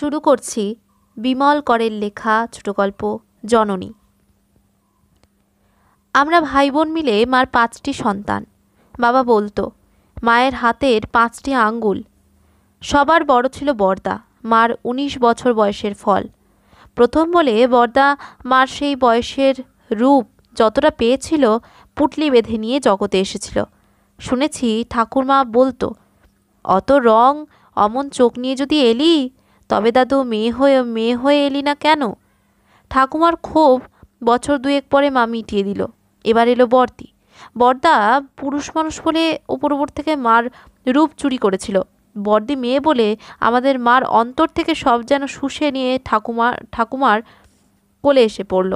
শুরু করছি বিমল করের লেখা ছোট গল্প জননী আমরা ভাই বোন মিলে মার পাঁচটি সন্তান বাবা বলতো মায়ের হাতের পাঁচটি আঙ্গুল সবার বড় ছিল বর্দা মার ১৯ বছর বয়সের ফল প্রথম বলে বর্দা মার সেই বয়সের রূপ যতটা পেয়েছিল পুটলি বেঁধে নিয়ে জগতে এসেছিল শুনেছি ঠাকুরমা বলতো অত রং অমন চোখ নিয়ে যদি এলি তবে দাদু মেয়ে হয়ে মেয়ে হয়ে এলি না কেন ঠাকুমার ক্ষোভ বছর দুয়েক পরে মা মিটিয়ে দিল এবার এলো বর্তি বর্দা পুরুষ মানুষ বলে ওপর ওপর থেকে মার রূপ চুরি করেছিল বর্দি মেয়ে বলে আমাদের মার অন্তর থেকে সব যেন শুষে নিয়ে ঠাকুমার ঠাকুমার কোলে এসে পড়ল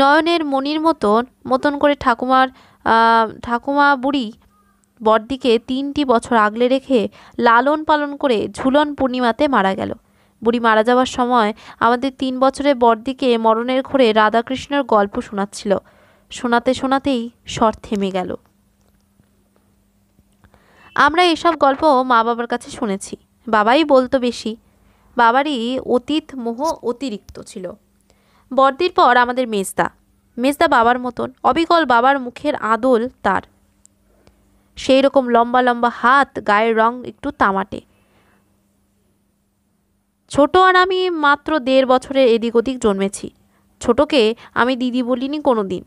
নয়নের মনির মতন মতন করে ঠাকুমার ঠাকুমা বুড়ি বড়দিকে তিনটি বছর আগলে রেখে লালন পালন করে ঝুলন পূর্ণিমাতে মারা গেল বুড়ি মারা যাওয়ার সময় আমাদের তিন বছরে বড়দিকে মরণের ঘরে রাধাকৃষ্ণের গল্প শোনাচ্ছিল শোনাতে শোনাতেই স্বর থেমে গেল আমরা এসব গল্প মা বাবার কাছে শুনেছি বাবাই বলতো বেশি বাবারই অতীত মোহ অতিরিক্ত ছিল বর্দির পর আমাদের মেজদা মেজদা বাবার মতন অবিকল বাবার মুখের আদল তার সেই রকম লম্বা লম্বা হাত গায়ের রং একটু তামাটে ছোট আর আমি মাত্র দেড় বছরের এদিক ওদিক জন্মেছি ছোটকে আমি দিদি বলিনি কোনো দিন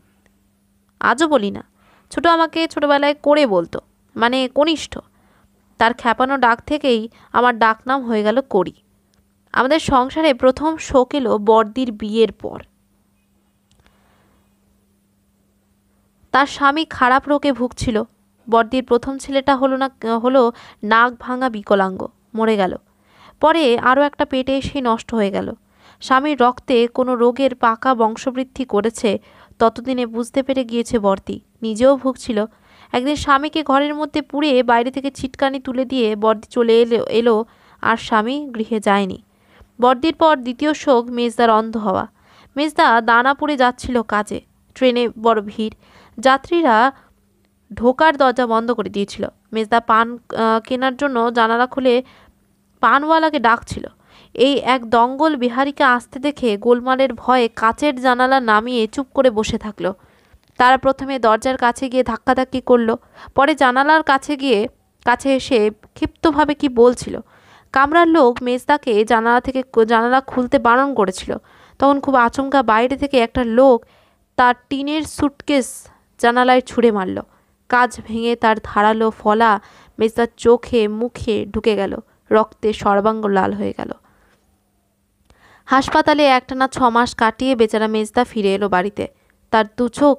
আজও বলি না ছোট আমাকে ছোটবেলায় করে বলতো মানে কনিষ্ঠ তার খ্যাপানো ডাক থেকেই আমার ডাকনাম হয়ে গেল করি আমাদের সংসারে প্রথম শোক এলো বর্দির বিয়ের পর তার স্বামী খারাপ রোগে ভুগছিল বড়দির প্রথম ছেলেটা হলো না হলো নাক ভাঙা বিকলাঙ্গ মরে গেল পরে আরও একটা পেটে এসে নষ্ট হয়ে গেল স্বামীর রক্তে কোনো রোগের পাকা বংশবৃদ্ধি করেছে ততদিনে বুঝতে পেরে গিয়েছে বর্দি নিজেও ভুগছিল একদিন স্বামীকে ঘরের মধ্যে পুড়ে বাইরে থেকে ছিটকানি তুলে দিয়ে বর্দি চলে এলো এলো আর স্বামী গৃহে যায়নি বর্দির পর দ্বিতীয় শোক মেজদার অন্ধ হওয়া মেজদা দানাপুরে যাচ্ছিল কাজে ট্রেনে বড় ভিড় যাত্রীরা ঢোকার দরজা বন্ধ করে দিয়েছিল মেজদা পান কেনার জন্য জানালা খুলে পানওয়ালাকে ডাকছিল এই এক দঙ্গল বিহারীকে আসতে দেখে গোলমালের ভয়ে কাচের জানালা নামিয়ে চুপ করে বসে থাকলো তারা প্রথমে দরজার কাছে গিয়ে ধাক্কাধাক্কি করলো পরে জানালার কাছে গিয়ে কাছে এসে ক্ষিপ্তভাবে কি বলছিল কামরার লোক মেজদাকে জানালা থেকে জানালা খুলতে বারণ করেছিল তখন খুব আচমকা বাইরে থেকে একটা লোক তার টিনের সুটকেস জানালায় ছুঁড়ে মারলো কাজ ভেঙে তার ধারালো ফলা মেজদার চোখে মুখে ঢুকে গেল রক্তে সর্বাঙ্গ লাল হয়ে গেল হাসপাতালে একটানা ছ মাস কাটিয়ে বেচারা মেজদা ফিরে এলো বাড়িতে তার দু চোখ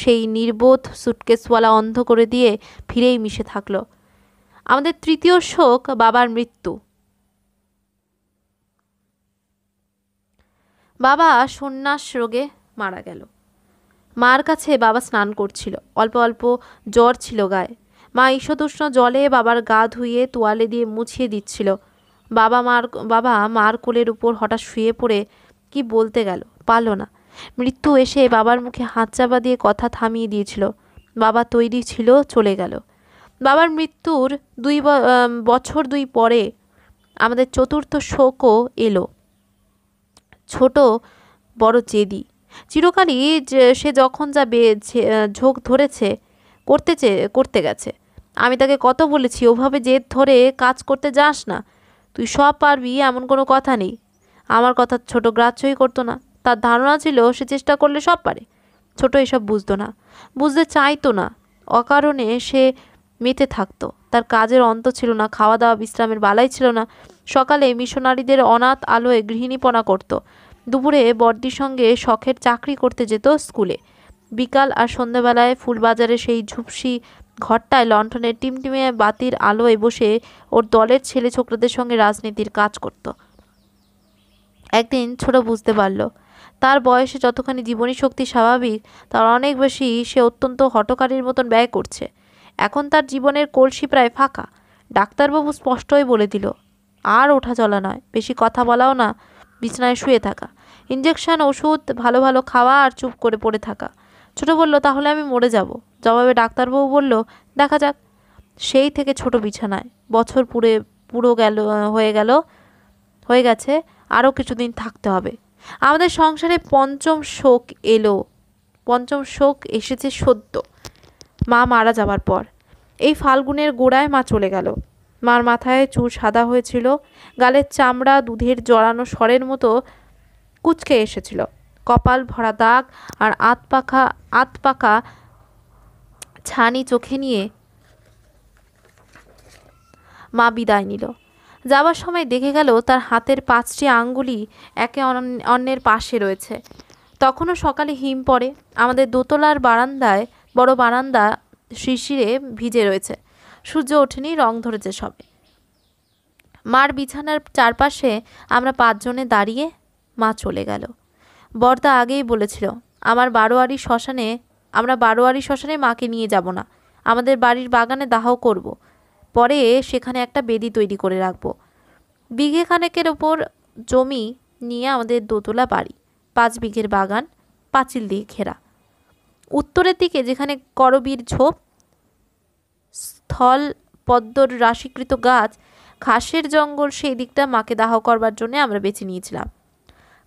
সেই নির্বোধ সুটকেসওয়ালা অন্ধ করে দিয়ে ফিরেই মিশে থাকলো আমাদের তৃতীয় শোক বাবার মৃত্যু বাবা সন্ন্যাস রোগে মারা গেল মার কাছে বাবা স্নান করছিল অল্প অল্প জ্বর ছিল গায়ে মা ঈষদুষ্ণ জলে বাবার গা ধুয়ে তোয়ালে দিয়ে মুছিয়ে দিচ্ছিল বাবা মার বাবা মার কোলের উপর হঠাৎ শুয়ে পড়ে কি বলতে গেল পারল না মৃত্যু এসে বাবার মুখে হাত চাপা দিয়ে কথা থামিয়ে দিয়েছিল বাবা তৈরি ছিল চলে গেল বাবার মৃত্যুর দুই বছর দুই পরে আমাদের চতুর্থ শোকও এলো ছোট বড় জেদি চিরকালই যে সে যখন যা ঝোঁক ধরেছে করতে চেয়ে করতে গেছে আমি তাকে কত বলেছি ওভাবে জেদ ধরে কাজ করতে যাস না তুই সব পারবি এমন কোনো কথা নেই আমার কথা ছোট গ্রাহ্যই করতো না তার ধারণা ছিল সে চেষ্টা করলে সব পারে ছোট এসব বুঝতো না বুঝতে চাইতো না অকারণে সে মেতে থাকতো তার কাজের অন্ত ছিল না খাওয়া দাওয়া বিশ্রামের বালাই ছিল না সকালে মিশনারিদের অনাথ আলোয় গৃহিণীপনা করতো দুপুরে বড়দির সঙ্গে শখের চাকরি করতে যেত স্কুলে বিকাল আর সন্ধ্যাবেলায় ফুলবাজারে সেই ঝুপসি ঘরটায় লন্ঠনের টিমটিমে বাতির আলোয় বসে ওর দলের ছেলে ছোকরাদের সঙ্গে রাজনীতির কাজ করত একদিন ছোট বুঝতে পারল তার বয়সে যতখানি জীবনী শক্তি স্বাভাবিক তার অনেক বেশি সে অত্যন্ত হটকারীর মতন ব্যয় করছে এখন তার জীবনের কলসি প্রায় ফাঁকা ডাক্তারবাবু স্পষ্টই বলে দিল আর ওঠা চলা নয় বেশি কথা বলাও না বিছানায় শুয়ে থাকা ইঞ্জেকশন ওষুধ ভালো ভালো খাওয়া আর চুপ করে পড়ে থাকা ছোট বলল তাহলে আমি মরে যাব জবাবে ডাক্তারবাবু বলল দেখা যাক সেই থেকে ছোট বিছানায় বছর পুরে পুরো গেল হয়ে গেল হয়ে গেছে আরও কিছুদিন থাকতে হবে আমাদের সংসারে পঞ্চম শোক এলো পঞ্চম শোক এসেছে সদ্য মা মারা যাবার পর এই ফাল্গুনের গোড়ায় মা চলে গেল মার মাথায় চুল সাদা হয়েছিল গালের চামড়া দুধের জড়ানো স্বরের মতো কুচকে এসেছিল কপাল ভরা দাগ আর আতপাখা আতপাখা ছানি চোখে নিয়ে মা বিদায় নিল যাওয়ার সময় দেখে গেল তার হাতের পাঁচটি আঙ্গুলি একে অন্যের পাশে রয়েছে তখনও সকালে হিম পড়ে আমাদের দোতলার বারান্দায় বড় বারান্দা শিশিরে ভিজে রয়েছে সূর্য ওঠেনি রং ধরেছে সবে মার বিছানার চারপাশে আমরা পাঁচজনে দাঁড়িয়ে মা চলে গেল বর্দা আগেই বলেছিল আমার বারোয়ারি শ্মশানে আমরা বারোয়ারি শ্মশানে মাকে নিয়ে যাব না আমাদের বাড়ির বাগানে দাহ করব। পরে সেখানে একটা বেদি তৈরি করে বিঘে বিঘেখানেকের ওপর জমি নিয়ে আমাদের দোতলা বাড়ি পাঁচ বিঘের বাগান পাঁচিল দিয়ে ঘেরা উত্তরের দিকে যেখানে করবীর ঝোপ স্থল পদ্মর রাশিকৃত গাছ ঘাসের জঙ্গল সেই দিকটা মাকে দাহ করবার জন্য আমরা বেছে নিয়েছিলাম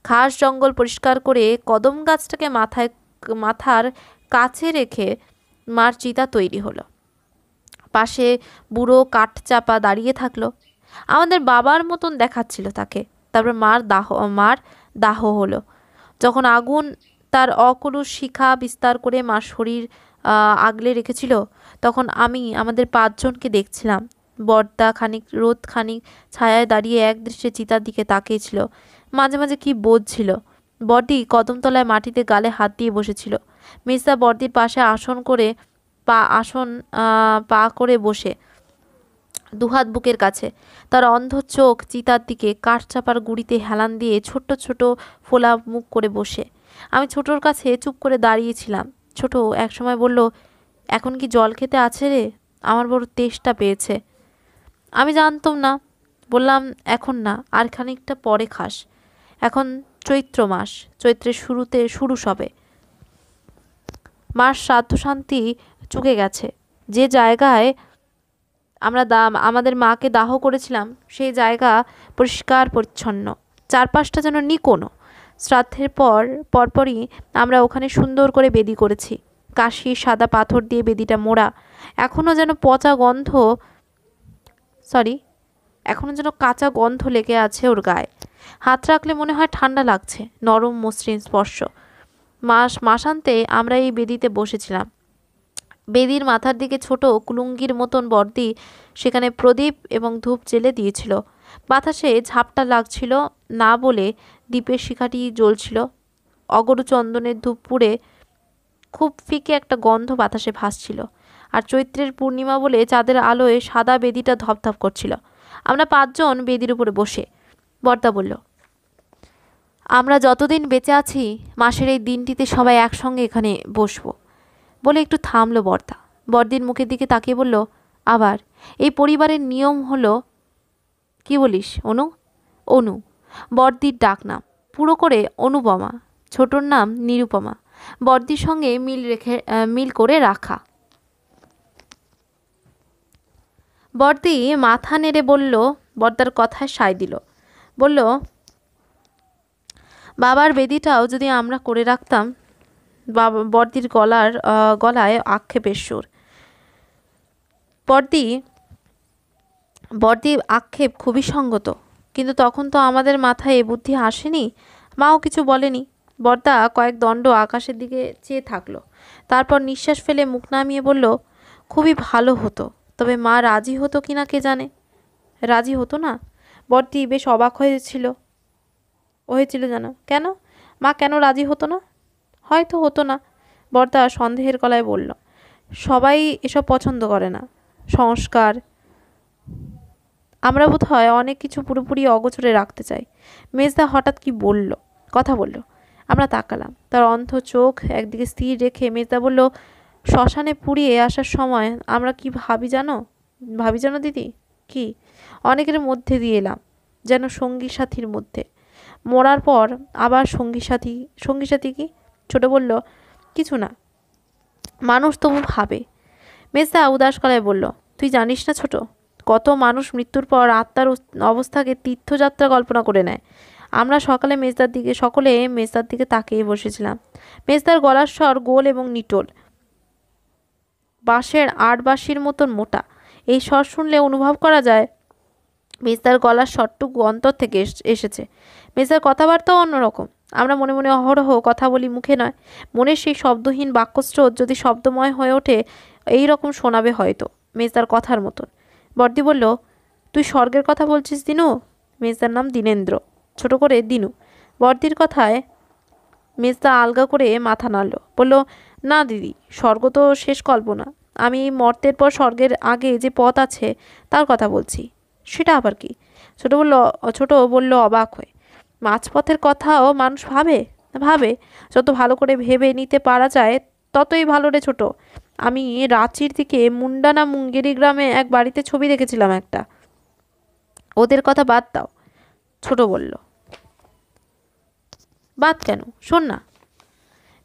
ঘাস জঙ্গল পরিষ্কার করে কদম গাছটাকে মাথায় মাথার কাছে রেখে মার চিতা তৈরি হলো পাশে বুড়ো কাঠ চাপা দাঁড়িয়ে থাকলো আমাদের বাবার মতন দেখাচ্ছিল তাকে তারপর মার দাহ মার দাহ হলো যখন আগুন তার অকলুষ শিখা বিস্তার করে মার শরীর আগলে রেখেছিল তখন আমি আমাদের পাঁচজনকে দেখছিলাম বর্দা খানিক রোদ খানিক ছায়ায় দাঁড়িয়ে এক দৃশ্যে চিতার দিকে তাকিয়েছিল মাঝে মাঝে কি ছিল বডি কদমতলায় মাটিতে গালে হাত দিয়ে বসেছিল মির্জা বর্দির পাশে আসন করে পা আসন পা করে বসে দুহাত বুকের কাছে তার অন্ধ চোখ চিতার দিকে কাঠ চাপার গুড়িতে হেলান দিয়ে ছোট্ট ছোট ফোলা মুখ করে বসে আমি ছোটোর কাছে চুপ করে দাঁড়িয়েছিলাম ছোট একসময় বলল এখন কি জল খেতে আছে রে আমার বড় তেষ্টা পেয়েছে আমি জানতাম না বললাম এখন না আর খানিকটা পরে খাস এখন চৈত্র মাস চৈত্রের শুরুতে শুরু সবে মাস সাধ্য শান্তি চুকে গেছে যে জায়গায় আমরা দাম আমাদের মাকে দাহ করেছিলাম সেই জায়গা পরিষ্কার পরিচ্ছন্ন চারপাশটা যেন নিকোনো শ্রাদ্ধের পর পরপরই আমরা ওখানে সুন্দর করে বেদি করেছি কাশি সাদা পাথর দিয়ে বেদিটা মোড়া এখনও যেন পচা গন্ধ সরি এখনও যেন কাঁচা গন্ধ লেগে আছে ওর গায়ে হাত রাখলে মনে হয় ঠান্ডা লাগছে নরম মসৃণ স্পর্শ মাস মাসান্তে আমরা এই বেদিতে বসেছিলাম বেদির মাথার দিকে ছোট কুলুঙ্গির মতন বর্দি সেখানে প্রদীপ এবং ধূপ জেলে দিয়েছিল বাতাসে ঝাপটা লাগছিল না বলে দ্বীপের শিখাটি জ্বলছিল অগরু চন্দনের ধূপ পুড়ে খুব ফিকে একটা গন্ধ বাতাসে ভাসছিল আর চৈত্রের পূর্ণিমা বলে চাঁদের আলোয় সাদা বেদিটা ধপধপ করছিল আমরা পাঁচজন বেদির উপরে বসে বর্দা বলল আমরা যতদিন বেঁচে আছি মাসের এই দিনটিতে সবাই একসঙ্গে এখানে বসব বলে একটু থামলো বর্দা বর্দিন মুখের দিকে তাকিয়ে বলল আবার এই পরিবারের নিয়ম হলো কি বলিস অনু অনু বর্দির ডাক নাম পুরো করে অনুপমা ছোটোর নাম নিরুপমা বর্দির সঙ্গে মিল রেখে মিল করে রাখা বর্দি মাথা নেড়ে বলল বর্দার কথায় সায় দিল বলল বাবার বেদিটাও যদি আমরা করে রাখতাম বর্দির গলার গলায় আক্ষেপের সুর বর্দি বর্দি আক্ষেপ খুবই সঙ্গত কিন্তু তখন তো আমাদের মাথায় এ বুদ্ধি আসেনি মাও কিছু বলেনি বর্দা কয়েক দণ্ড আকাশের দিকে চেয়ে থাকলো তারপর নিঃশ্বাস ফেলে মুখ নামিয়ে বলল খুবই ভালো হতো তবে মা রাজি হতো কি না কে জানে রাজি হতো না বরটি বেশ অবাক হয়েছিল হয়েছিল যেন কেন মা কেন রাজি হতো না হয়তো হতো না বর্তা সন্দেহের গলায় বলল সবাই এসব পছন্দ করে না সংস্কার আমরা বোধ হয় অনেক কিছু পুরোপুরি অগোচরে রাখতে চাই মেজদা হঠাৎ কি বলল কথা বলল আমরা তাকালাম তার অন্ধ চোখ একদিকে স্থির রেখে মেজদা বলল শ্মশানে পুড়িয়ে আসার সময় আমরা কি ভাবি জানো ভাবি জানো দিদি কি অনেকের মধ্যে দিয়ে এলাম যেন সঙ্গী সাথীর মধ্যে মরার পর আবার সঙ্গী সাথী সঙ্গী সাথী কি ছোট বলল কিছু না মানুষ তবু ভাবে মেজদা উদাস গলায় বলল তুই জানিস না ছোট কত মানুষ মৃত্যুর পর আত্মার অবস্থাকে তীর্থযাত্রা কল্পনা করে নেয় আমরা সকালে মেজদার দিকে সকলে মেজদার দিকে তাকিয়ে বসেছিলাম মেজদার গলার স্বর গোল এবং নিটোল বাঁশের আট বাঁশির মতন মোটা এই স্বর শুনলে অনুভব করা যায় মিস্তার গলার স্বরটুকু অন্তর থেকে এসেছে মিস্তার কথাবার্তাও অন্যরকম আমরা মনে মনে অহরহ কথা বলি মুখে নয় মনের সেই শব্দহীন বাক্যস্রোত যদি শব্দময় হয়ে ওঠে এই রকম শোনাবে হয়তো মেজদার কথার মতন বর্দি বলল তুই স্বর্গের কথা বলছিস দিনু মেজদার নাম দীনেন্দ্র ছোট করে দিনু বর্দির কথায় মেজদা আলগা করে মাথা নাড়ল বলল না দিদি স্বর্গ তো শেষ কল্পনা আমি মর্তের পর স্বর্গের আগে যে পথ আছে তার কথা বলছি সেটা আবার কি ছোটো বলল ছোটো বলল অবাক হয়ে মাঝপথের কথাও মানুষ ভাবে ভাবে যত ভালো করে ভেবে নিতে পারা যায় ততই ভালো রে ছোটো আমি রাঁচির দিকে মুন্ডানা মুঙ্গেরি গ্রামে এক বাড়িতে ছবি দেখেছিলাম একটা ওদের কথা বাদ দাও ছোট বলল বাদ কেন শোন না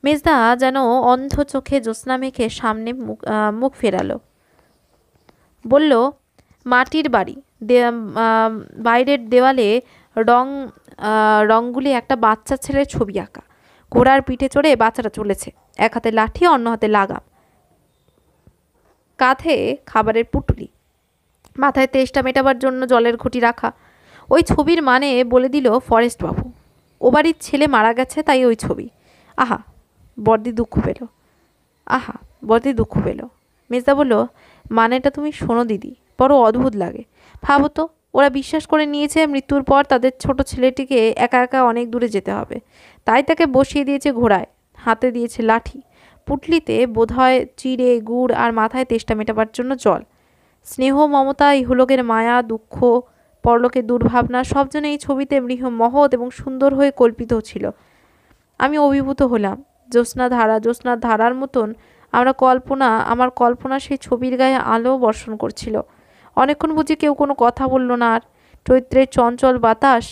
মেজদা যেন অন্ধ চোখে জ্যোৎস্না মেখে সামনে মুখ মুখ ফেরালো বলল মাটির বাড়ি বাইরের দেওয়ালে রং রঙগুলি একটা বাচ্চা ছেলের ছবি আঁকা ঘোড়ার পিঠে চড়ে বাচ্চাটা চলেছে এক হাতে লাঠি অন্য হাতে লাগাম কাঁধে খাবারের পুটুলি মাথায় তেষ্টা মেটাবার জন্য জলের ঘটি রাখা ওই ছবির মানে বলে দিল ফরেস্ট বাবু ও বাড়ির ছেলে মারা গেছে তাই ওই ছবি আহা বড়দি দুঃখ পেল আহা বড়দি দুঃখ পেল মেজদা বলল মানেটা তুমি শোনো দিদি বড় অদ্ভুত লাগে ভাবো তো ওরা বিশ্বাস করে নিয়েছে মৃত্যুর পর তাদের ছোট ছেলেটিকে একা একা অনেক দূরে যেতে হবে তাই তাকে বসিয়ে দিয়েছে ঘোড়ায় হাতে দিয়েছে লাঠি পুটলিতে বোধহয় চিড়ে গুড় আর মাথায় তেষ্টা মেটাবার জন্য জল স্নেহ মমতা ইহলোকের মায়া দুঃখ পরলোকের দুর্ভাবনা সবজনে এই ছবিতে মৃহ মহৎ এবং সুন্দর হয়ে কল্পিত ছিল আমি অভিভূত হলাম জ্যোৎস্না ধারা জ্যোৎস্না ধারার মতন আমরা কল্পনা আমার কল্পনা সেই ছবির গায়ে আলো বর্ষণ করছিল অনেকক্ষণ বুঝি কেউ কোনো কথা বলল না আর চৈত্রের চঞ্চল বাতাস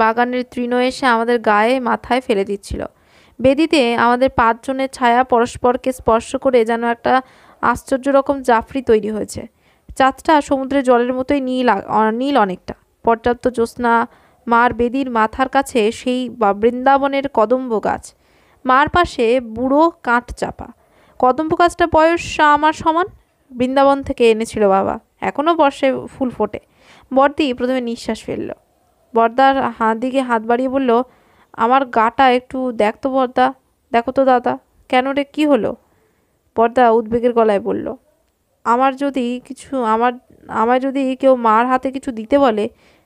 বাগানের তৃণ এসে আমাদের গায়ে মাথায় ফেলে দিচ্ছিল বেদিতে আমাদের পাঁচজনের ছায়া পরস্পরকে স্পর্শ করে যেন একটা আশ্চর্য রকম জাফরি তৈরি হয়েছে চাঁদটা সমুদ্রের জলের মতোই নীল নীল অনেকটা পর্যাপ্ত জ্যোৎস্না মার বেদির মাথার কাছে সেই বৃন্দাবনের কদম্ব গাছ মার পাশে বুড়ো কাঠ চাপা কদম্ব গাছটা বয়স আমার সমান বৃন্দাবন থেকে এনেছিল বাবা এখনও বর্ষে ফুল ফোটে বর্দি প্রথমে নিঃশ্বাস ফেলল বর্দার হাত দিকে হাত বাড়িয়ে বলল আমার গাটা একটু দেখ তো বর্দা দেখো তো দাদা কেন রে কী হলো বর্দা উদ্বেগের গলায় বলল আমার যদি কিছু আমার আমার যদি কেউ মার হাতে কিছু দিতে বলে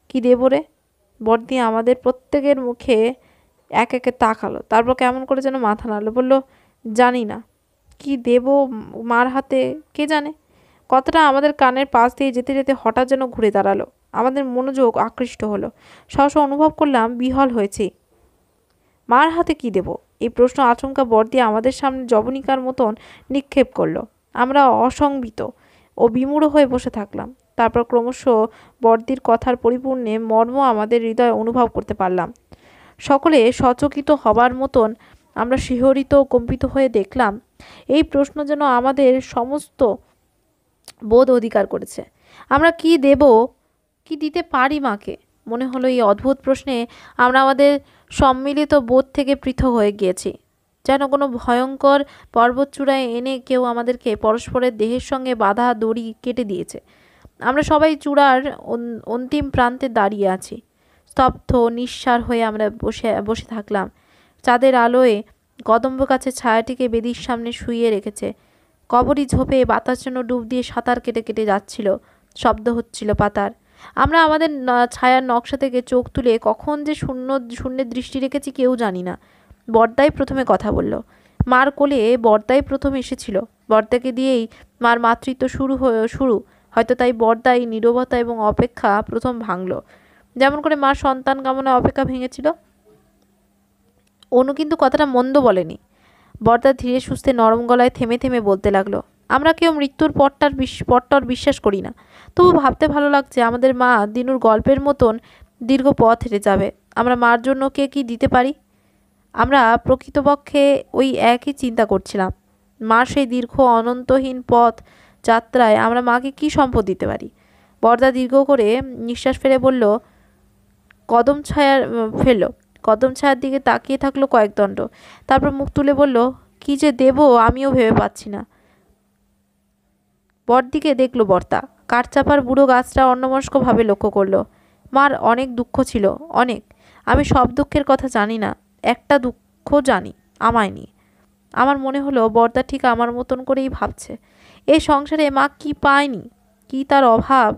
কি দেবো রে বর্দি আমাদের প্রত্যেকের মুখে এক একে তাকালো তারপর কেমন করে যেন মাথা নাড়লো বলল জানি না কি দেব মার হাতে কে জানে কথাটা আমাদের কানের পাশ দিয়ে যেতে যেতে হঠাৎ যেন ঘুরে দাঁড়ালো আমাদের মনোযোগ আকৃষ্ট হলো সহস অনুভব করলাম বিহল হয়েছে মার হাতে কি দেব এই প্রশ্ন আচমকা বর দিয়ে আমাদের সামনে জবনিকার মতন নিক্ষেপ করলো আমরা অসংবিত ও বিমূঢ় হয়ে বসে থাকলাম তারপর ক্রমশ বর্দির কথার পরিপূর্ণে মর্ম আমাদের হৃদয় অনুভব করতে পারলাম সকলে সচকিত হবার মতন আমরা শিহরিত কম্পিত হয়ে দেখলাম এই প্রশ্ন যেন আমাদের সমস্ত বোধ অধিকার করেছে আমরা কি দেব কি দিতে পারি মাকে মনে হলো এই অদ্ভুত প্রশ্নে আমরা আমাদের সম্মিলিত বোধ থেকে পৃথক হয়ে গিয়েছি যেন কোনো ভয়ঙ্কর পর্বতচূড়ায় এনে কেউ আমাদেরকে পরস্পরের দেহের সঙ্গে বাধা দড়ি কেটে দিয়েছে আমরা সবাই চূড়ার অন্তিম প্রান্তে দাঁড়িয়ে আছি স্তব্ধ নিঃসার হয়ে আমরা বসে বসে থাকলাম চাঁদের আলোয়ে কদম্ব গাছের ছায়াটিকে বেদির সামনে শুইয়ে রেখেছে কবরই ঝোপে বাতাস জন্য ডুব দিয়ে সাঁতার কেটে কেটে যাচ্ছিল শব্দ হচ্ছিল পাতার আমরা আমাদের ছায়ার নকশা থেকে চোখ তুলে কখন যে শূন্য শূন্যের দৃষ্টি রেখেছি কেউ জানি না বর্দাই প্রথমে কথা বলল মার কোলে বর্দাই প্রথম এসেছিল বর্দাকে দিয়েই মার মাতৃত্ব শুরু শুরু হয়তো তাই বর্দাই নিরবতা এবং অপেক্ষা প্রথম ভাঙল যেমন করে মা সন্তান কামনা অপেক্ষা ভেঙেছিল অনু কিন্তু কথাটা মন্দ বলেনি বর্দা ধীরে সুস্থে নরম গলায় থেমে থেমে বলতে লাগলো আমরা কেউ মৃত্যুর পরটার বিশ পরটার বিশ্বাস করি না তবু ভাবতে ভালো লাগছে আমাদের মা দিনুর গল্পের মতন দীর্ঘ পথ হেঁটে যাবে আমরা মার জন্য কে কি দিতে পারি আমরা প্রকৃতপক্ষে ওই একই চিন্তা করছিলাম মা সেই দীর্ঘ অনন্তহীন পথ যাত্রায় আমরা মাকে কি সম্পদ দিতে পারি বর্দা দীর্ঘ করে নিঃশ্বাস ফেলে বলল কদম ছায়ার ফেলল কদম ছায়ার দিকে তাকিয়ে থাকলো কয়েক দণ্ড তারপর মুখ তুলে বলল কি যে দেব আমিও ভেবে পাচ্ছি না বরদিকে দেখলো বর্তা কাঠচাপার বুড়ো গাছটা অন্যমস্কভাবে লক্ষ্য করলো মার অনেক দুঃখ ছিল অনেক আমি সব দুঃখের কথা জানি না একটা দুঃখ জানি আমায় নিয়ে আমার মনে হলো বর্দা ঠিক আমার মতন করেই ভাবছে এই সংসারে মা কি পায়নি কি তার অভাব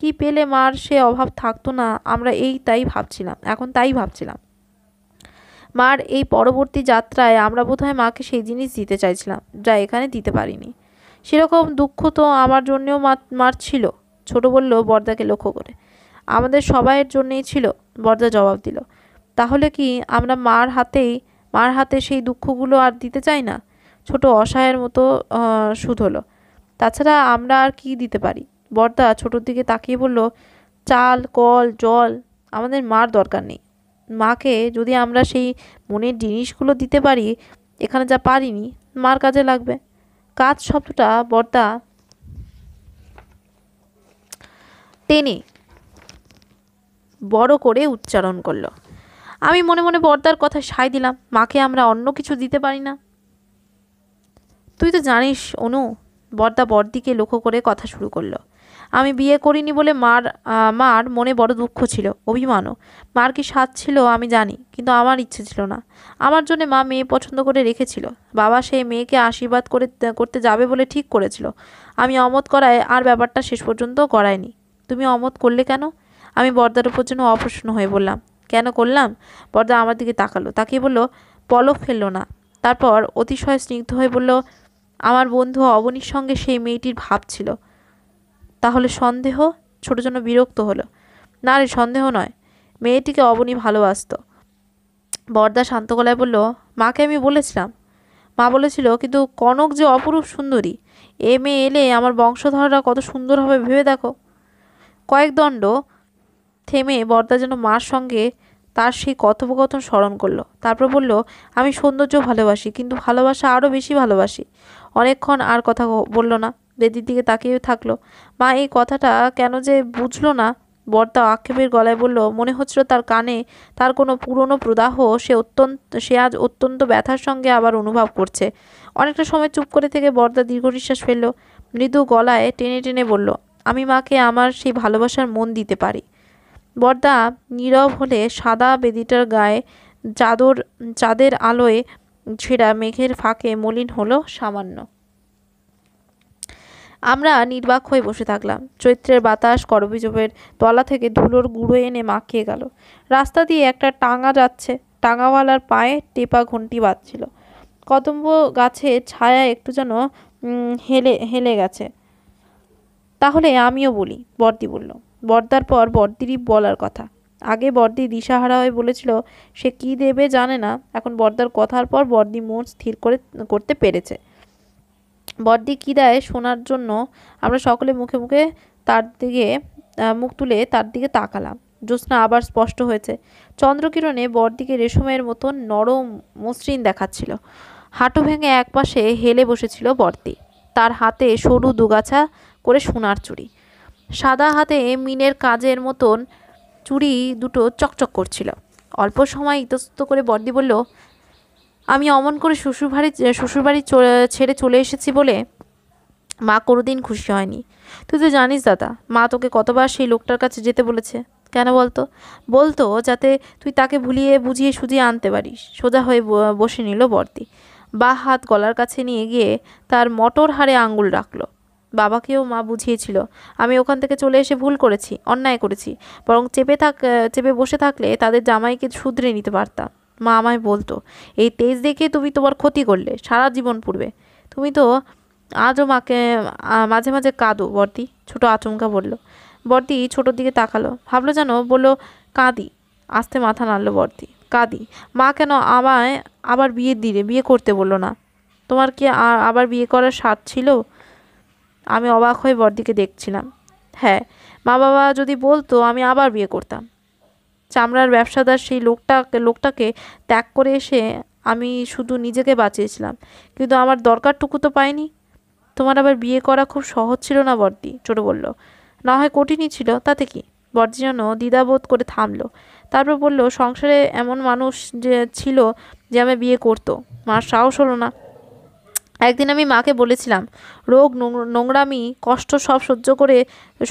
কি পেলে মার সে অভাব থাকতো না আমরা এই তাই ভাবছিলাম এখন তাই ভাবছিলাম মার এই পরবর্তী যাত্রায় আমরা বোধহয় মাকে সেই জিনিস দিতে চাইছিলাম যা এখানে দিতে পারিনি সেরকম দুঃখ তো আমার জন্যেও মার ছিল ছোট বলল বর্দাকে লক্ষ্য করে আমাদের সবাইয়ের জন্যেই ছিল বর্দা জবাব দিল তাহলে কি আমরা মার হাতেই মার হাতে সেই দুঃখগুলো আর দিতে চাই না ছোট অসহায়ের মতো হলো তাছাড়া আমরা আর কি দিতে পারি বর্দা ছোটোর দিকে তাকিয়ে বলল চাল কল জল আমাদের মার দরকার নেই মাকে যদি আমরা সেই মনের জিনিসগুলো দিতে পারি এখানে যা পারিনি মার কাজে লাগবে কাজ শব্দটা বর্দা টেনে বড় করে উচ্চারণ করলো আমি মনে মনে বর্দার কথা সায় দিলাম মাকে আমরা অন্য কিছু দিতে পারি না তুই তো জানিস অনু বর্দা বর্দিকে লক্ষ্য করে কথা শুরু করলো আমি বিয়ে করিনি বলে মার মার মনে বড় দুঃখ ছিল অভিমানও মার কি স্বাদ ছিল আমি জানি কিন্তু আমার ইচ্ছে ছিল না আমার জন্য মা মেয়ে পছন্দ করে রেখেছিল বাবা সেই মেয়েকে আশীর্বাদ করে করতে যাবে বলে ঠিক করেছিল আমি অমত করায় আর ব্যাপারটা শেষ পর্যন্ত করায়নি তুমি অমত করলে কেন আমি বর্দার উপর জন্য অপ্রসন্ন হয়ে বললাম কেন করলাম বর্দা আমার দিকে তাকালো তাকে বলল পলক ফেললো না তারপর অতিশয় স্নিগ্ধ হয়ে বলল আমার বন্ধু অবনীর সঙ্গে সেই মেয়েটির ভাব ছিল তাহলে সন্দেহ ছোটো জন্য বিরক্ত হলো না রে সন্দেহ নয় মেয়েটিকে অবনী ভালোবাসত বর্দা শান্ত গলায় বলল মাকে আমি বলেছিলাম মা বলেছিল কিন্তু কনক যে অপরূপ সুন্দরী এ মেয়ে এলে আমার বংশধররা কত সুন্দর হবে ভেবে দেখো কয়েক দণ্ড থেমে বর্দা যেন মার সঙ্গে তার সেই কথোপকথন স্মরণ করলো তারপর বলল আমি সৌন্দর্য ভালোবাসি কিন্তু ভালোবাসা আরও বেশি ভালোবাসি অনেকক্ষণ আর কথা বলল না বেদির দিকে তাকিয়ে থাকলো মা এই কথাটা কেন যে বুঝলো না বর্দা আক্ষেপের গলায় বলল মনে হচ্ছিল তার কানে তার কোনো পুরনো প্রদাহ সে অত্যন্ত সে আজ অত্যন্ত ব্যথার সঙ্গে আবার অনুভব করছে অনেকটা সময় চুপ করে থেকে বর্দা দীর্ঘ নিঃশ্বাস ফেলল মৃদু গলায় টেনে টেনে বলল আমি মাকে আমার সেই ভালোবাসার মন দিতে পারি বর্দা নীরব হলে সাদা বেদিটার গায়ে চাদর চাঁদের আলোয় ছেঁড়া মেঘের ফাঁকে মলিন হলো সামান্য আমরা নির্বাক হয়ে বসে থাকলাম চৈত্রের বাতাস করবিজবের তলা থেকে ধুলোর গুঁড়ো এনে মাখিয়ে গেল রাস্তা দিয়ে একটা টাঙা যাচ্ছে টাঙাওয়ালার পায়ে টেপা ঘন্টি বাজছিল কদম্ব গাছে ছায়া একটু যেন হেলে হেলে গেছে তাহলে আমিও বলি বর্দি বলল বর্দার পর বর্দিরই বলার কথা আগে বর্দি দিশাহারা হয়ে বলেছিল সে কি দেবে জানে না এখন বর্দার কথার পর বর্দি মন স্থির করে করতে পেরেছে বড্ডি কী দেয় শোনার জন্য আমরা সকলে মুখে মুখে তার দিকে মুখ তুলে তার দিকে তাকালাম জ্যোৎস্না আবার স্পষ্ট হয়েছে চন্দ্রকিরণে বরদিকে রেশমের মতন নরম মসৃণ দেখাচ্ছিল হাঁটু ভেঙে একপাশে হেলে বসেছিল বরদি তার হাতে সরু দুগাছা করে সোনার চুড়ি সাদা হাতে মিনের কাজের মতন চুড়ি দুটো চকচক করছিল অল্প সময় ইতস্ত করে বর্দি বলল আমি অমন করে শ্বশুরবাড়ি শ্বশুরবাড়ি ছেড়ে চলে এসেছি বলে মা কোনোদিন খুশি হয়নি তুই তো জানিস দাদা মা তোকে কতবার সেই লোকটার কাছে যেতে বলেছে কেন বলতো বলতো যাতে তুই তাকে ভুলিয়ে বুঝিয়ে সুজিয়ে আনতে পারিস সোজা হয়ে বসে নিল বর্তি বা হাত গলার কাছে নিয়ে গিয়ে তার মটর হারে আঙুল রাখলো বাবাকেও মা বুঝিয়েছিল আমি ওখান থেকে চলে এসে ভুল করেছি অন্যায় করেছি বরং চেপে থাক চেপে বসে থাকলে তাদের জামাইকে শুধরে নিতে পারতাম মা আমায় বলতো এই তেজ দেখে তুমি তোমার ক্ষতি করলে সারা জীবন পূর্বে তুমি তো আজও মাকে মাঝে মাঝে কাঁদো বর্দি ছোট আচমকা বলল বর্দি ছোটোর দিকে তাকালো ভাবলো যেন বললো কাঁদি আস্তে মাথা নাড়লো বর্দি কাঁদি মা কেন আমায় আবার বিয়ে দিলে বিয়ে করতে বললো না তোমার কি আবার বিয়ে করার স্বাদ ছিল আমি অবাক হয়ে বর্দিকে দেখছিলাম হ্যাঁ মা বাবা যদি বলতো আমি আবার বিয়ে করতাম চামড়ার ব্যবসাদার সেই লোকটা লোকটাকে ত্যাগ করে এসে আমি শুধু নিজেকে বাঁচিয়েছিলাম কিন্তু আমার দরকারটুকু তো পাইনি তোমার আবার বিয়ে করা খুব সহজ ছিল না বর্দি ছোটো বলল না হয় কঠিনই ছিল তাতে কি বর্দি যেন দ্বিধাবোধ করে থামলো তারপর বলল সংসারে এমন মানুষ যে ছিল যে আমি বিয়ে করতো মার সাহস হলো না একদিন আমি মাকে বলেছিলাম রোগ নোংরামি কষ্ট সব সহ্য করে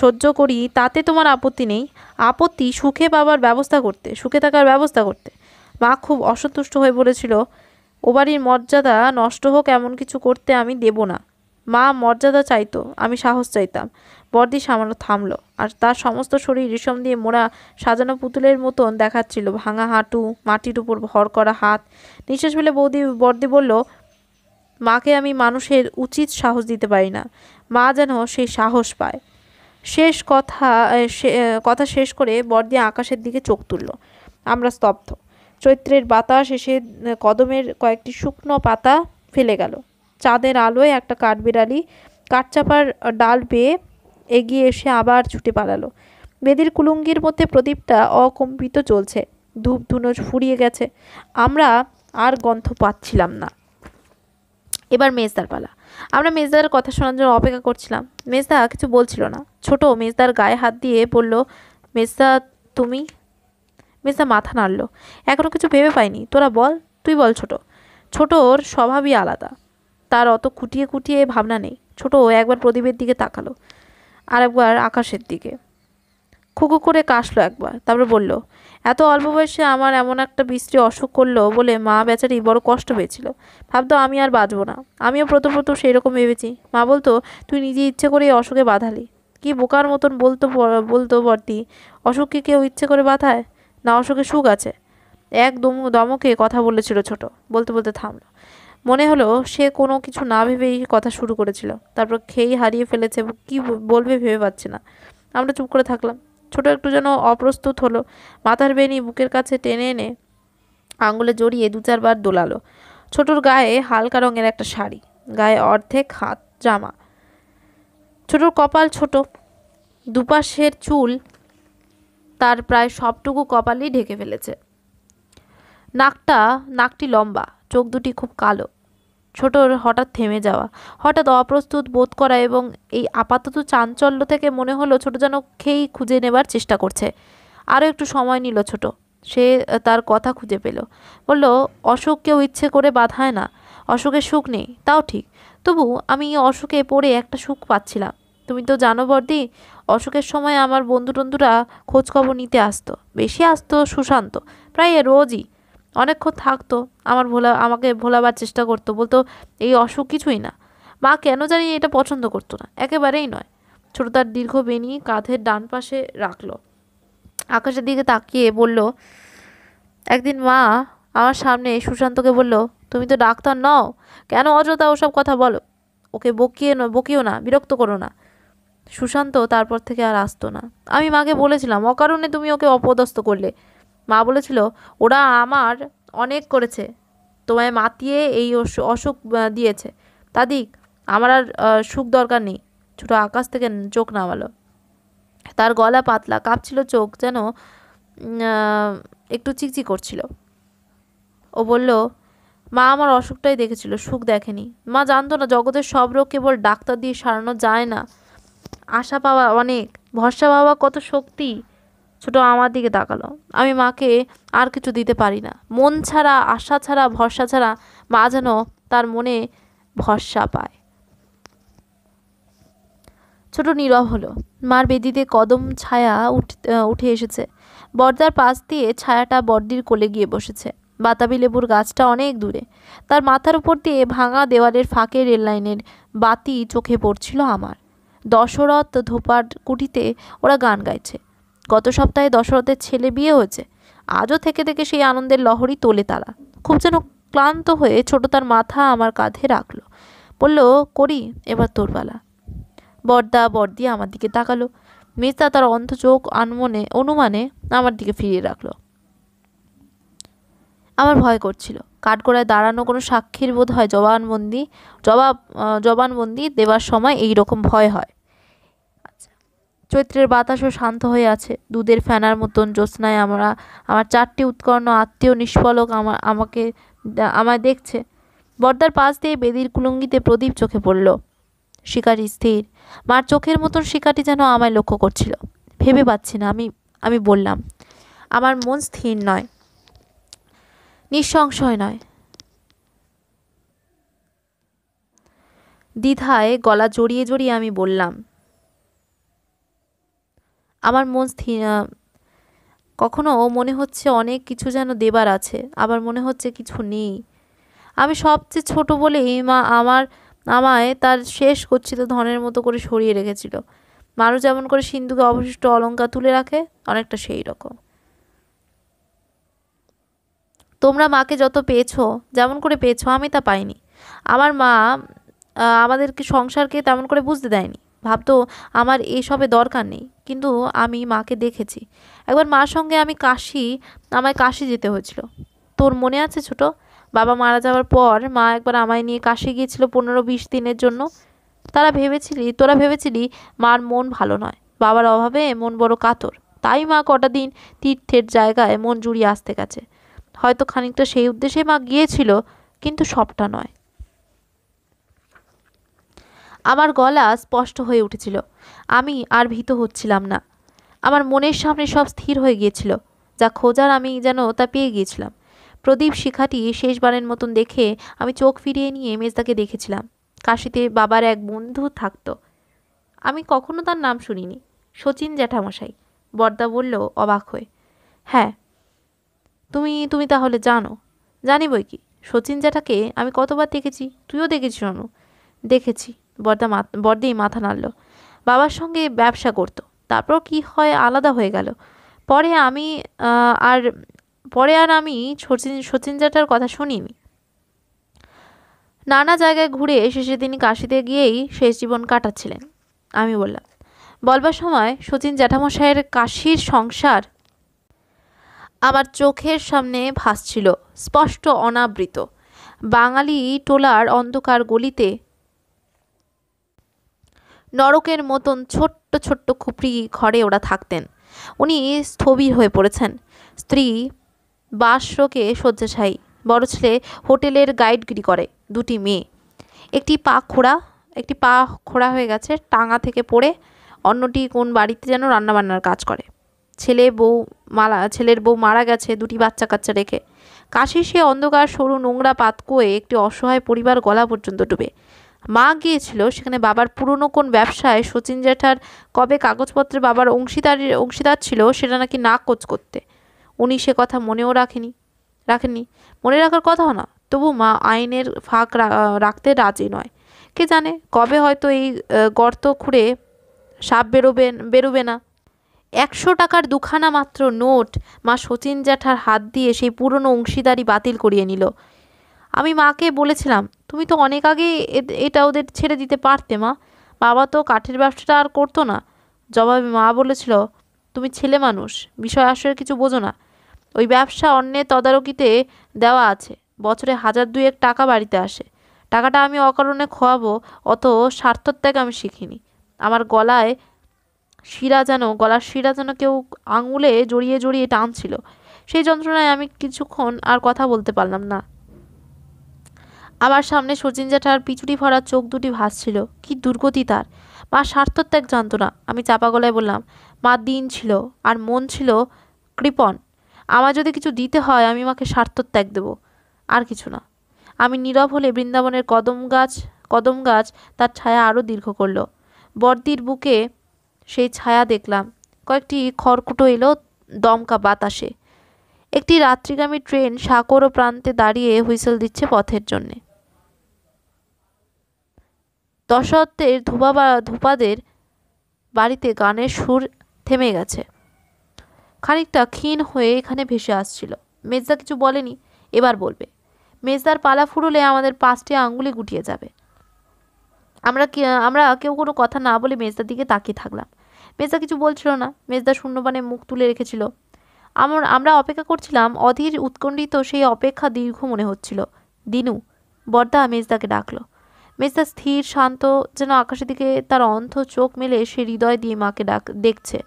সহ্য করি তাতে তোমার আপত্তি নেই আপত্তি সুখে পাবার ব্যবস্থা করতে সুখে থাকার ব্যবস্থা করতে মা খুব অসন্তুষ্ট হয়ে বলেছিল ও বাড়ির মর্যাদা নষ্ট হোক এমন কিছু করতে আমি দেব না মা মর্যাদা চাইতো আমি সাহস চাইতাম বর্দি সামান্য থামলো আর তার সমস্ত শরীর রেশম দিয়ে মোড়া সাজানো পুতুলের মতন দেখাচ্ছিল ভাঙা হাঁটু মাটির উপর ভর করা হাত নিঃশ্বাস ফেলে বৌদি বর্দি বলল মাকে আমি মানুষের উচিত সাহস দিতে পারি না মা যেন সেই সাহস পায় শেষ কথা কথা শেষ করে বর্দিয়া আকাশের দিকে চোখ তুলল আমরা স্তব্ধ চৈত্রের বাতাস এসে কদমের কয়েকটি শুকনো পাতা ফেলে গেল চাঁদের আলোয় একটা কাঠবিড়ালি কাঠচাপার ডাল বেয়ে এগিয়ে এসে আবার ছুটে পালালো বেদির কুলুঙ্গির মধ্যে প্রদীপটা অকম্পিত চলছে ধূপ ধুনো ফুরিয়ে গেছে আমরা আর গন্থ পাচ্ছিলাম না এবার মেজদার পালা আমরা মেজদার কথা শোনার জন্য অপেক্ষা করছিলাম মেজদা কিছু বলছিল না ছোট মেজদার গায়ে হাত দিয়ে বলল মেজদা তুমি মেজদা মাথা নাড়ল এখনও কিছু ভেবে পাইনি তোরা বল তুই বল ছোট ওর স্বভাবই আলাদা তার অত কুটিয়ে কুটিয়ে ভাবনা নেই ছোট একবার প্রদীপের দিকে তাকালো আর একবার আকাশের দিকে খুকু করে কাশলো একবার তারপরে বলল এত অল্প বয়সে আমার এমন একটা বিশ্রী অসুখ করলো বলে মা বেচারি বড় কষ্ট পেয়েছিল ভাবতো আমি আর বাঁচবো না আমিও প্রথম প্রথম সেই রকম ভেবেছি মা বলতো তুই নিজে ইচ্ছে করে এই অসুখে বাঁধালি কি বোকার মতন বলতো বলতো বর্দি অসুখকে কেউ ইচ্ছে করে বাঁধায় না অসুখে সুখ আছে এক দম দমকে কথা বলেছিল ছোট বলতে বলতে থামলো মনে হলো সে কোনো কিছু না ভেবেই কথা শুরু করেছিল তারপর খেয়েই হারিয়ে ফেলেছে কি বলবে ভেবে পাচ্ছে না আমরা চুপ করে থাকলাম ছোট একটু যেন অপ্রস্তুত হলো মাথার বেনি বুকের কাছে টেনে এনে আঙুলে জড়িয়ে দু চারবার দোলালো ছোটর গায়ে হালকা রঙের একটা শাড়ি গায়ে অর্ধেক হাত জামা ছোটর কপাল ছোট দুপাশের চুল তার প্রায় সবটুকু কপালই ঢেকে ফেলেছে নাকটা নাকটি লম্বা চোখ দুটি খুব কালো ছোটর হঠাৎ থেমে যাওয়া হঠাৎ অপ্রস্তুত বোধ করা এবং এই আপাতত চাঞ্চল্য থেকে মনে হলো ছোট যেন খেয়েই খুঁজে নেবার চেষ্টা করছে আরও একটু সময় নিল ছোট সে তার কথা খুঁজে পেল বলল অশোক কেউ ইচ্ছে করে বাধায় না অশোকের সুখ নেই তাও ঠিক তবু আমি অসুখে পড়ে একটা সুখ পাচ্ছিলাম তুমি তো জানো বর্দি অসুখের সময় আমার বন্ধু টন্ধুরা খোঁজখবর নিতে আসতো বেশি আসতো সুশান্ত প্রায় রোজই অনেকক্ষণ থাকতো আমার ভোলা আমাকে ভোলাবার চেষ্টা করতো বলতো এই অসুখ কিছুই না মা কেন জানি এটা পছন্দ করতো না একেবারেই নয় ছোটো তার দীর্ঘ বেনি কাঁধের ডান পাশে রাখলো আকাশের দিকে তাকিয়ে বলল একদিন মা আমার সামনে সুশান্তকে বলল তুমি তো ডাক্তার নও কেন অযথা ওসব কথা বলো ওকে বকিয়ে নো বকিও না বিরক্ত করো না সুশান্ত তারপর থেকে আর আসতো না আমি মাকে বলেছিলাম অকারণে তুমি ওকে অপদস্থ করলে মা বলেছিল ওরা আমার অনেক করেছে তোমায় মাতিয়ে এই অসুখ দিয়েছে তাদিক আমার আর সুখ দরকার নেই ছোটো আকাশ থেকে চোখ নামালো তার গলা পাতলা কাঁপছিল চোখ যেন একটু চিকচি করছিল ও বলল মা আমার অসুখটাই দেখেছিল সুখ দেখেনি মা জানতো না জগতের সব রোগ কেবল ডাক্তার দিয়ে সারানো যায় না আশা পাওয়া অনেক ভরসা পাওয়া কত শক্তি ছোট আমার দিকে তাকালো আমি মাকে আর কিছু দিতে পারি না মন ছাড়া আশা ছাড়া ভরসা ছাড়া মা যেন তার মনে ভরসা পায় ছোট নীরব হলো মার বেদিতে কদম ছায়া উঠে এসেছে বর্দার পাশ দিয়ে ছায়াটা বর্দির কোলে গিয়ে বসেছে বাতাবি লেবুর গাছটা অনেক দূরে তার মাথার উপর দিয়ে ভাঙা দেওয়ালের ফাঁকে রেললাইনের বাতি চোখে পড়ছিল আমার দশরথ ধোপার কুটিতে ওরা গান গাইছে গত সপ্তাহে দশরথের ছেলে বিয়ে হয়েছে আজও থেকে থেকে সেই আনন্দের লহরী তোলে তারা খুব যেন ক্লান্ত হয়ে ছোট তার মাথা আমার কাঁধে রাখলো বলল করি এবার তোর পালা বর্দা বর্দি আমার দিকে তাকালো মেজদা তার অন্ধ চোখ আনমনে অনুমানে আমার দিকে ফিরিয়ে রাখলো আমার ভয় করছিল কাঠগোড়ায় দাঁড়ানো কোনো সাক্ষীর বোধ হয় জবানবন্দি জবাব জবানবন্দি দেওয়ার সময় এই রকম ভয় হয় চৈত্রের বাতাসও শান্ত হয়ে আছে দুধের ফেনার মতন জ্যোৎস্নায় আমরা আমার চারটি উৎকর্ণ আত্মীয় নিষ্ফলক আমার আমাকে আমায় দেখছে বর্দার পাশ দিয়ে বেদির কুলুঙ্গিতে প্রদীপ চোখে পড়ল শিকারি স্থির মার চোখের মতন শিকাটি যেন আমায় লক্ষ্য করছিল ভেবে পাচ্ছি না আমি আমি বললাম আমার মন স্থির নয় নিঃসংশয় নয় দ্বিধায় গলা জড়িয়ে জড়িয়ে আমি বললাম আমার মন স্থির কখনো মনে হচ্ছে অনেক কিছু যেন দেবার আছে আবার মনে হচ্ছে কিছু নেই আমি সবচেয়ে ছোট বলেই মা আমার আমায় তার শেষ গচ্ছিত ধনের মতো করে সরিয়ে রেখেছিল মানুষ যেমন করে সিন্ধুকে অবশিষ্ট অলঙ্কার তুলে রাখে অনেকটা সেই রকম তোমরা মাকে যত পেয়েছো যেমন করে পেয়েছো আমি তা পাইনি আমার মা আমাদেরকে সংসারকে তেমন করে বুঝতে দেয়নি ভাবতো আমার এসবে দরকার নেই কিন্তু আমি মাকে দেখেছি একবার মার সঙ্গে আমি কাশি আমায় কাশি যেতে হয়েছিল তোর মনে আছে ছোট বাবা মারা যাওয়ার পর মা একবার আমায় নিয়ে কাশি গিয়েছিল পনেরো বিশ দিনের জন্য তারা ভেবেছিলি তোরা ভেবেছিলি মার মন ভালো নয় বাবার অভাবে মন বড় কাতর তাই মা কটা দিন তীর্থের জায়গায় মন জুড়িয়ে আসতে গেছে হয়তো খানিকটা সেই উদ্দেশ্যে মা গিয়েছিল কিন্তু সবটা নয় আমার গলা স্পষ্ট হয়ে উঠেছিল আমি আর ভীত হচ্ছিলাম না আমার মনের সামনে সব স্থির হয়ে গিয়েছিল যা খোঁজার আমি যেন তা পেয়ে গিয়েছিলাম প্রদীপ শিখাটি শেষবারের মতন দেখে আমি চোখ ফিরিয়ে নিয়ে মেজদাকে দেখেছিলাম কাশিতে বাবার এক বন্ধু থাকতো আমি কখনো তার নাম শুনিনি শচীন জ্যাঠামশাই বর্দা বলল অবাক হয়ে হ্যাঁ তুমি তুমি তাহলে জানো জানি বই কি শচীন জ্যাঠাকে আমি কতবার দেখেছি তুইও দেখেছিস অনু দেখেছি বর্দা বর্দেই মাথা নাড়ল বাবার সঙ্গে ব্যবসা করতো তারপর কি হয় আলাদা হয়ে গেল পরে আমি আর পরে আর আমি সচিন সচিন জাটার কথা শুনিনি নানা জায়গায় ঘুরে শেষে তিনি কাশিতে গিয়েই শেষ জীবন কাটাচ্ছিলেন আমি বললাম বলবার সময় সচিন জ্যাঠামশাইয়ের কাশির সংসার আমার চোখের সামনে ভাসছিল স্পষ্ট অনাবৃত বাঙালি টোলার অন্ধকার গলিতে নরকের মতন ছোট্ট ছোট্ট খুপড়ি ঘরে ওরা থাকতেন উনি স্থবির হয়ে পড়েছেন স্ত্রী বাসরকে শয্যাশায়ী বড় ছেলে হোটেলের গাইডগিরি করে দুটি মেয়ে একটি পা খোড়া একটি পা খোড়া হয়ে গেছে টাঙা থেকে পড়ে অন্যটি কোন বাড়িতে যেন রান্নাবান্নার কাজ করে ছেলে বউ মারা ছেলের বউ মারা গেছে দুটি বাচ্চা কাচ্চা রেখে কাশি সে অন্ধকার সরু নোংরা পাতকোয়ে একটি অসহায় পরিবার গলা পর্যন্ত ডুবে মা গিয়েছিল সেখানে বাবার পুরনো কোন ব্যবসায় সচিন জ্যাঠার কবে কাগজপত্রে বাবার অংশীদারি অংশীদার ছিল সেটা নাকি না কোচ করতে উনি সে কথা মনেও রাখেনি রাখেনি মনে রাখার কথাও না তবু মা আইনের ফাঁক রাখতে রাজি নয় কে জানে কবে হয়তো এই গর্ত খুঁড়ে সাপ বেরোবে বেরোবে না একশো টাকার দুখানা মাত্র নোট মা সচিন জ্যাঠার হাত দিয়ে সেই পুরনো অংশীদারি বাতিল করিয়ে নিল আমি মাকে বলেছিলাম তুমি তো অনেক আগেই এটা ওদের ছেড়ে দিতে পারতে মা বাবা তো কাঠের ব্যবসাটা আর করতো না জবাবে মা বলেছিল তুমি ছেলে মানুষ বিষয় আসলে কিছু বোঝো না ওই ব্যবসা অন্যের তদারকিতে দেওয়া আছে বছরে হাজার দুয়েক টাকা বাড়িতে আসে টাকাটা আমি অকারণে খোয়াবো অত স্বার্থত্যাগ আমি শিখিনি আমার গলায় শিরা যেন গলার শিরা যেন কেউ আঙুলে জড়িয়ে জড়িয়ে টানছিল সেই যন্ত্রণায় আমি কিছুক্ষণ আর কথা বলতে পারলাম না আমার সামনে সচিন জ্যাঠার পিচুটি ভরা চোখ দুটি ভাসছিল কি দুর্গতি তার মা স্বার্থত্যাগ জানত না আমি চাপা গলায় বললাম মা দিন ছিল আর মন ছিল কৃপণ আমার যদি কিছু দিতে হয় আমি মাকে স্বার্থত্যাগ দেব আর কিছু না আমি নীরব হলে বৃন্দাবনের কদম গাছ কদম গাছ তার ছায়া আরও দীর্ঘ করল বর্দির বুকে সেই ছায়া দেখলাম কয়েকটি খড়কুটো এলো দমকা বাতাসে একটি রাত্রিগামী ট্রেন ও প্রান্তে দাঁড়িয়ে হুইসেল দিচ্ছে পথের জন্যে দশরথের ধুবা ধুপাদের বাড়িতে গানের সুর থেমে গেছে খানিকটা ক্ষীণ হয়ে এখানে ভেসে আসছিল মেজদা কিছু বলেনি এবার বলবে মেজদার পালা ফুরুলে আমাদের পাঁচটি আঙ্গুলি গুটিয়ে যাবে আমরা কি আমরা কেউ কোনো কথা না বলে মেজদার দিকে তাকিয়ে থাকলাম মেজদা কিছু বলছিল না মেজদা শূন্যবানে মুখ তুলে রেখেছিল আমার আমরা অপেক্ষা করছিলাম অধীর উৎকণ্ঠিত সেই অপেক্ষা দীর্ঘ মনে হচ্ছিল দিনু বর্দা মেজদাকে ডাকলো মেজদা স্থির শান্ত যেন আকাশের দিকে তার অন্ধ চোখ মেলে সে হৃদয় দিয়ে মাকে ডাক দেখছে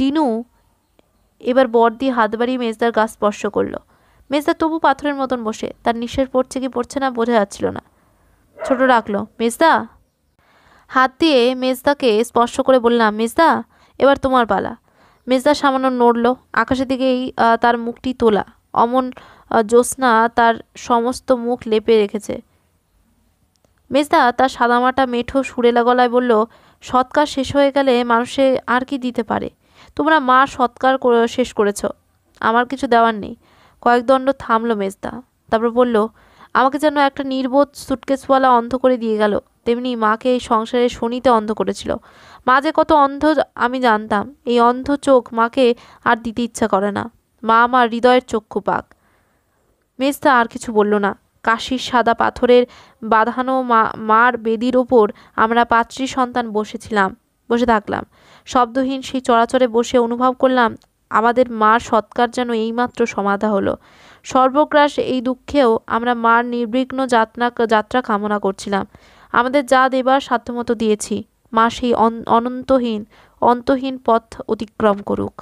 দিনু এবার বর দিয়ে হাত বাড়িয়ে মেজদার গা স্পর্শ করল মেজদা তবু পাথরের মতন বসে তার নিঃশ্বাস পড়ছে কি পড়ছে না বোঝা যাচ্ছিল না ছোট রাখলো মেজদা হাত দিয়ে মেজদাকে স্পর্শ করে বললাম মেজদা এবার তোমার পালা মেজদা সামান্য নড়ল আকাশের দিকেই তার মুখটি তোলা অমন জ্যোৎস্না তার সমস্ত মুখ লেপে রেখেছে মেজদা তার সাদামাটা মেঠো সুরেলা গলায় বলল সৎকার শেষ হয়ে গেলে মানুষে আর কি দিতে পারে তোমরা মা সৎকার শেষ করেছ আমার কিছু দেওয়ার নেই কয়েক দণ্ড থামলো মেজদা তারপর বলল আমাকে যেন একটা নির্বোধ সুটকেসওয়ালা অন্ধ করে দিয়ে গেল তেমনি মাকে এই সংসারে শনিতে অন্ধ করেছিল মা যে কত অন্ধ আমি জানতাম এই অন্ধ চোখ মাকে আর দিতে ইচ্ছা করে না মা আমার হৃদয়ের চক্ষু পাক মেজদা আর কিছু বলল না কাশির সাদা পাথরের বাঁধানো মার বেদির ওপর আমরা পাত্রী সন্তান বসেছিলাম বসে থাকলাম শব্দহীন সেই চরাচরে বসে অনুভব করলাম আমাদের মার সৎকার যেন এইমাত্র সমাধা হলো সর্বগ্রাস এই দুঃখেও আমরা মার নির্বিঘ্ন যাত্রা যাত্রা কামনা করছিলাম আমাদের যা দেবার সাধ্যমতো দিয়েছি মা সেই অনন্তহীন অন্তহীন পথ অতিক্রম করুক